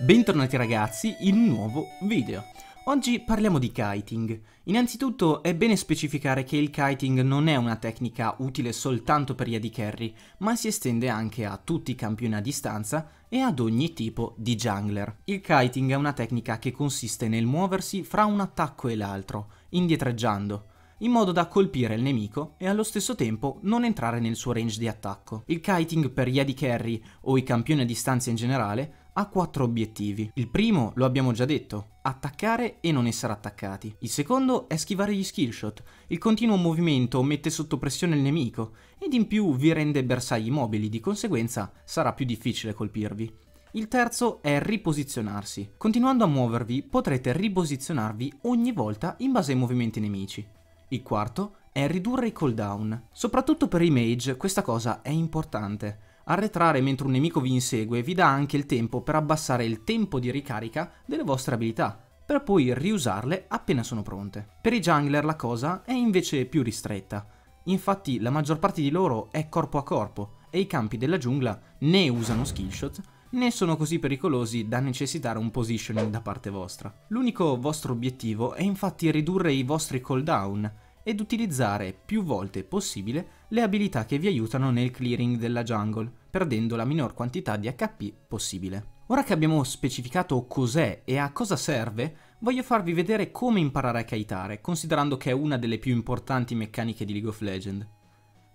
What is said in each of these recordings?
Bentornati ragazzi in un nuovo video. Oggi parliamo di kiting. Innanzitutto è bene specificare che il kiting non è una tecnica utile soltanto per gli AD carry, ma si estende anche a tutti i campioni a distanza e ad ogni tipo di jungler. Il kiting è una tecnica che consiste nel muoversi fra un attacco e l'altro, indietreggiando, in modo da colpire il nemico e allo stesso tempo non entrare nel suo range di attacco. Il kiting per gli AD carry o i campioni a distanza in generale ha quattro obiettivi. Il primo, lo abbiamo già detto, attaccare e non essere attaccati. Il secondo è schivare gli skillshot. Il continuo movimento mette sotto pressione il nemico ed in più vi rende bersagli mobili, di conseguenza sarà più difficile colpirvi. Il terzo è riposizionarsi. Continuando a muovervi potrete riposizionarvi ogni volta in base ai movimenti nemici. Il quarto è ridurre i cooldown. Soprattutto per i mage questa cosa è importante Arretrare mentre un nemico vi insegue vi dà anche il tempo per abbassare il tempo di ricarica delle vostre abilità, per poi riusarle appena sono pronte. Per i jungler la cosa è invece più ristretta, infatti la maggior parte di loro è corpo a corpo e i campi della giungla né usano skillshot né sono così pericolosi da necessitare un positioning da parte vostra. L'unico vostro obiettivo è infatti ridurre i vostri cooldown ed utilizzare più volte possibile le abilità che vi aiutano nel clearing della jungle, perdendo la minor quantità di HP possibile. Ora che abbiamo specificato cos'è e a cosa serve, voglio farvi vedere come imparare a kaitare, considerando che è una delle più importanti meccaniche di League of Legends.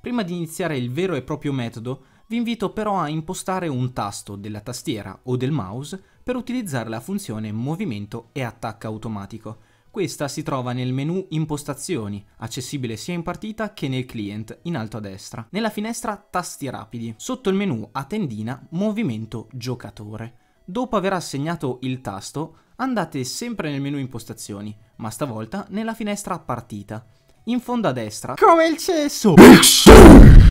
Prima di iniziare il vero e proprio metodo, vi invito però a impostare un tasto della tastiera o del mouse per utilizzare la funzione movimento e attacca automatico, questa si trova nel menu Impostazioni, accessibile sia in partita che nel client, in alto a destra. Nella finestra Tasti rapidi, sotto il menu a tendina Movimento giocatore. Dopo aver assegnato il tasto, andate sempre nel menu Impostazioni, ma stavolta nella finestra Partita. In fondo a destra, come il cesso!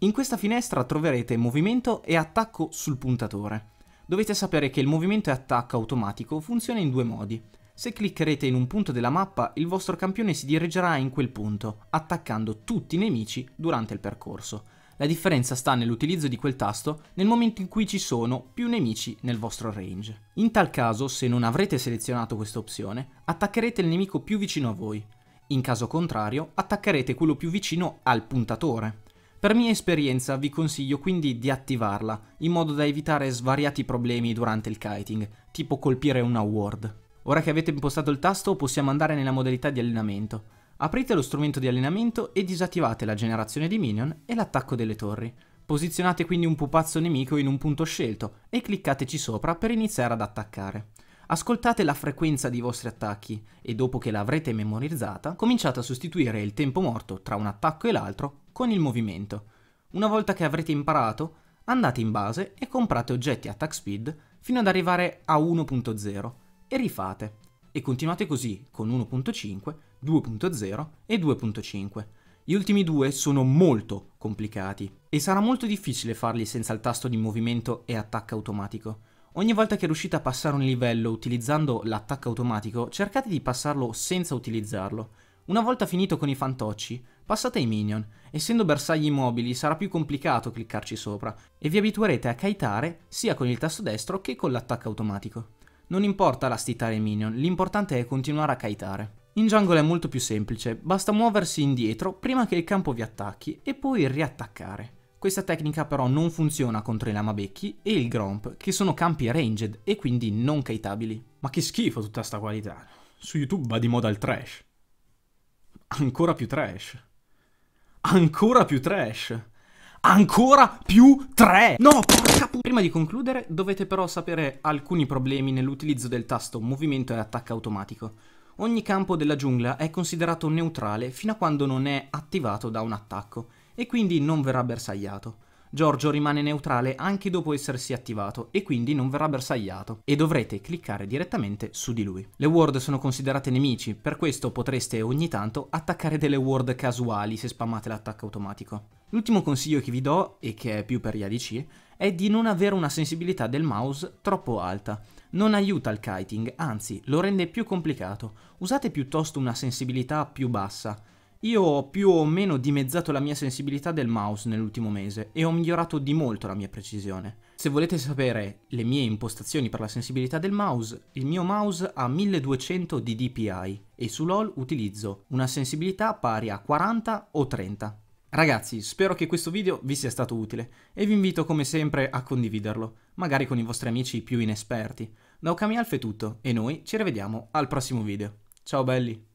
In questa finestra troverete movimento e attacco sul puntatore. Dovete sapere che il movimento e attacco automatico funziona in due modi. Se cliccherete in un punto della mappa, il vostro campione si dirigerà in quel punto, attaccando tutti i nemici durante il percorso. La differenza sta nell'utilizzo di quel tasto nel momento in cui ci sono più nemici nel vostro range. In tal caso, se non avrete selezionato questa opzione, attaccherete il nemico più vicino a voi. In caso contrario, attaccherete quello più vicino al puntatore. Per mia esperienza vi consiglio quindi di attivarla, in modo da evitare svariati problemi durante il kiting, tipo colpire una ward. Ora che avete impostato il tasto possiamo andare nella modalità di allenamento. Aprite lo strumento di allenamento e disattivate la generazione di minion e l'attacco delle torri. Posizionate quindi un pupazzo nemico in un punto scelto e cliccateci sopra per iniziare ad attaccare. Ascoltate la frequenza dei vostri attacchi e dopo che l'avrete memorizzata, cominciate a sostituire il tempo morto tra un attacco e l'altro con il movimento. Una volta che avrete imparato, andate in base e comprate oggetti attack speed fino ad arrivare a 1.0 e rifate. E continuate così con 1.5, 2.0 e 2.5. Gli ultimi due sono molto complicati e sarà molto difficile farli senza il tasto di movimento e attacco automatico. Ogni volta che riuscite a passare un livello utilizzando l'attacco automatico, cercate di passarlo senza utilizzarlo. Una volta finito con i fantocci, passate ai minion. Essendo bersagli immobili sarà più complicato cliccarci sopra e vi abituerete a kaitare sia con il tasto destro che con l'attacco automatico. Non importa lastitare i minion, l'importante è continuare a kaitare. In jungle è molto più semplice, basta muoversi indietro prima che il campo vi attacchi e poi riattaccare. Questa tecnica però non funziona contro i lamabecchi e il gromp, che sono campi ranged e quindi non kaitabili. Ma che schifo tutta sta qualità. Su YouTube va di moda il trash ancora più trash. Ancora più trash. Ancora più tre! No, porca puttana! Prima di concludere, dovete però sapere alcuni problemi nell'utilizzo del tasto movimento e attacco automatico. Ogni campo della giungla è considerato neutrale fino a quando non è attivato da un attacco, e quindi non verrà bersagliato. Giorgio rimane neutrale anche dopo essersi attivato e quindi non verrà bersagliato e dovrete cliccare direttamente su di lui. Le ward sono considerate nemici, per questo potreste ogni tanto attaccare delle ward casuali se spammate l'attacco automatico. L'ultimo consiglio che vi do, e che è più per gli ADC, è di non avere una sensibilità del mouse troppo alta. Non aiuta il kiting, anzi lo rende più complicato. Usate piuttosto una sensibilità più bassa io ho più o meno dimezzato la mia sensibilità del mouse nell'ultimo mese e ho migliorato di molto la mia precisione. Se volete sapere le mie impostazioni per la sensibilità del mouse, il mio mouse ha 1200 di DPI e su LOL utilizzo una sensibilità pari a 40 o 30. Ragazzi, spero che questo video vi sia stato utile e vi invito come sempre a condividerlo, magari con i vostri amici più inesperti. Da Okami Alf è tutto e noi ci rivediamo al prossimo video. Ciao belli!